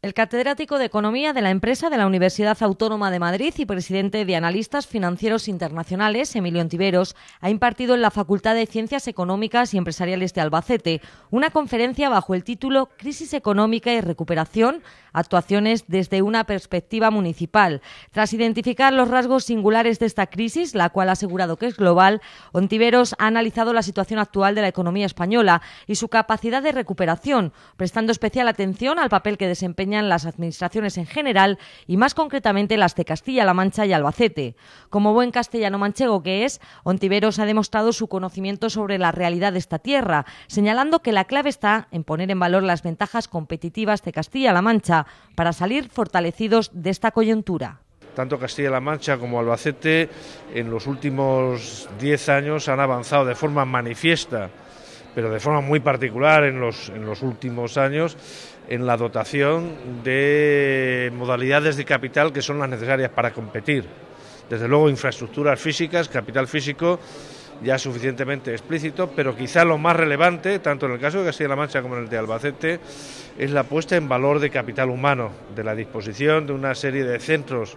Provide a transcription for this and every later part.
El catedrático de Economía de la empresa de la Universidad Autónoma de Madrid y presidente de Analistas Financieros Internacionales, Emilio Ontiveros, ha impartido en la Facultad de Ciencias Económicas y Empresariales de Albacete una conferencia bajo el título Crisis Económica y Recuperación, actuaciones desde una perspectiva municipal. Tras identificar los rasgos singulares de esta crisis, la cual ha asegurado que es global, Ontiveros ha analizado la situación actual de la economía española y su capacidad de recuperación, prestando especial atención al papel que desempeña las administraciones en general y más concretamente las de Castilla-La Mancha y Albacete. Como buen castellano manchego que es, Ontiveros ha demostrado su conocimiento sobre la realidad de esta tierra, señalando que la clave está en poner en valor las ventajas competitivas de Castilla-La Mancha para salir fortalecidos de esta coyuntura tanto Castilla-La Mancha como Albacete en los últimos diez años han avanzado de forma manifiesta pero de forma muy particular en los, en los últimos años, en la dotación de modalidades de capital que son las necesarias para competir. Desde luego, infraestructuras físicas, capital físico, ya suficientemente explícito, pero quizá lo más relevante, tanto en el caso de Castilla-La Mancha como en el de Albacete, es la puesta en valor de capital humano, de la disposición de una serie de centros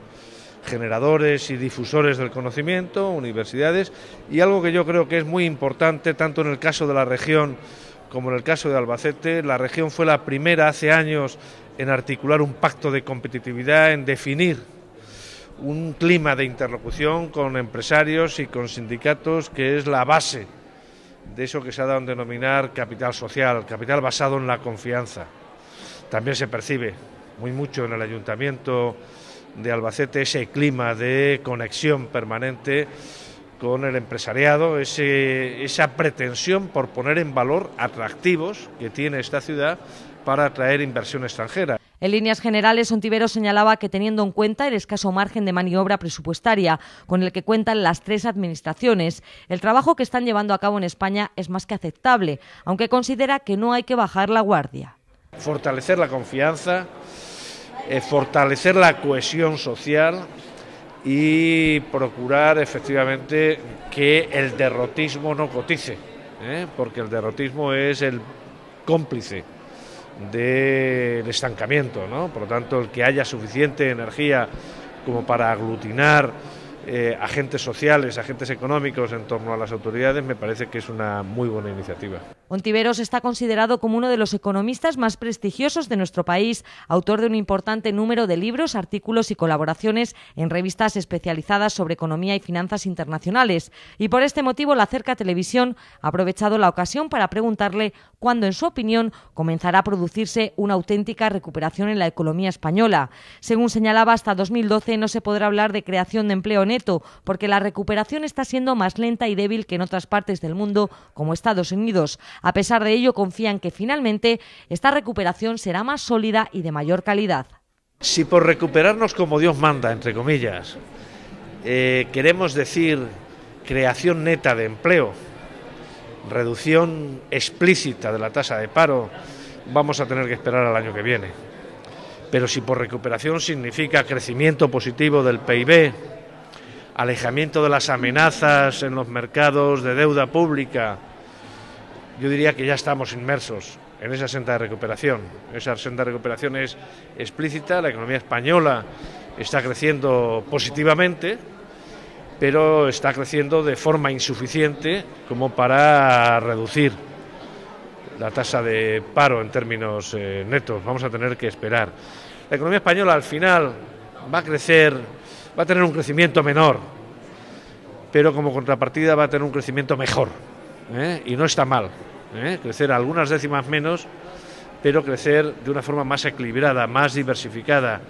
generadores y difusores del conocimiento, universidades, y algo que yo creo que es muy importante, tanto en el caso de la región como en el caso de Albacete. La región fue la primera hace años en articular un pacto de competitividad, en definir un clima de interlocución con empresarios y con sindicatos que es la base de eso que se ha dado a denominar capital social, capital basado en la confianza. También se percibe muy mucho en el ayuntamiento de Albacete ese clima de conexión permanente con el empresariado, esa pretensión por poner en valor atractivos que tiene esta ciudad para atraer inversión extranjera. En líneas generales, Ontivero señalaba que teniendo en cuenta el escaso margen de maniobra presupuestaria con el que cuentan las tres administraciones, el trabajo que están llevando a cabo en España es más que aceptable, aunque considera que no hay que bajar la guardia. Fortalecer la confianza, eh, fortalecer la cohesión social y procurar efectivamente que el derrotismo no cotice, ¿eh? porque el derrotismo es el cómplice del estancamiento, ¿no? Por lo tanto, el que haya suficiente energía como para aglutinar eh, agentes sociales, agentes económicos en torno a las autoridades, me parece que es una muy buena iniciativa. Ontiveros está considerado como uno de los economistas más prestigiosos de nuestro país, autor de un importante número de libros, artículos y colaboraciones en revistas especializadas sobre economía y finanzas internacionales. Y por este motivo, la Cerca Televisión ha aprovechado la ocasión para preguntarle cuándo, en su opinión, comenzará a producirse una auténtica recuperación en la economía española. Según señalaba, hasta 2012 no se podrá hablar de creación de empleo neto, porque la recuperación está siendo más lenta y débil que en otras partes del mundo, como Estados Unidos. A pesar de ello, confían que finalmente esta recuperación será más sólida y de mayor calidad. Si por recuperarnos como Dios manda, entre comillas, eh, queremos decir creación neta de empleo, reducción explícita de la tasa de paro, vamos a tener que esperar al año que viene. Pero si por recuperación significa crecimiento positivo del PIB, alejamiento de las amenazas en los mercados de deuda pública, yo diría que ya estamos inmersos en esa senda de recuperación. Esa senda de recuperación es explícita, la economía española está creciendo positivamente, pero está creciendo de forma insuficiente como para reducir la tasa de paro en términos eh, netos. Vamos a tener que esperar. La economía española al final va a crecer, va a tener un crecimiento menor, pero como contrapartida va a tener un crecimiento mejor. ¿eh? y no está mal. ¿eh? Crecer algunas décimas menos, pero crecer de una forma más equilibrada, más diversificada,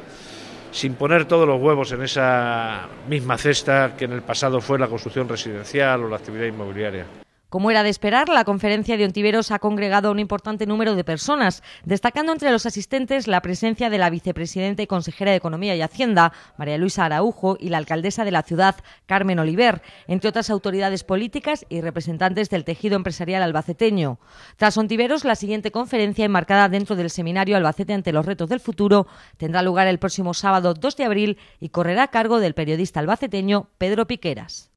sin poner todos los huevos en esa misma cesta que en el pasado fue la construcción residencial o la actividad inmobiliaria. Como era de esperar, la conferencia de Ontiveros ha congregado a un importante número de personas, destacando entre los asistentes la presencia de la vicepresidenta y consejera de Economía y Hacienda, María Luisa Araujo, y la alcaldesa de la ciudad, Carmen Oliver, entre otras autoridades políticas y representantes del tejido empresarial albaceteño. Tras Ontiveros, la siguiente conferencia, enmarcada dentro del seminario Albacete ante los retos del futuro, tendrá lugar el próximo sábado 2 de abril y correrá a cargo del periodista albaceteño Pedro Piqueras.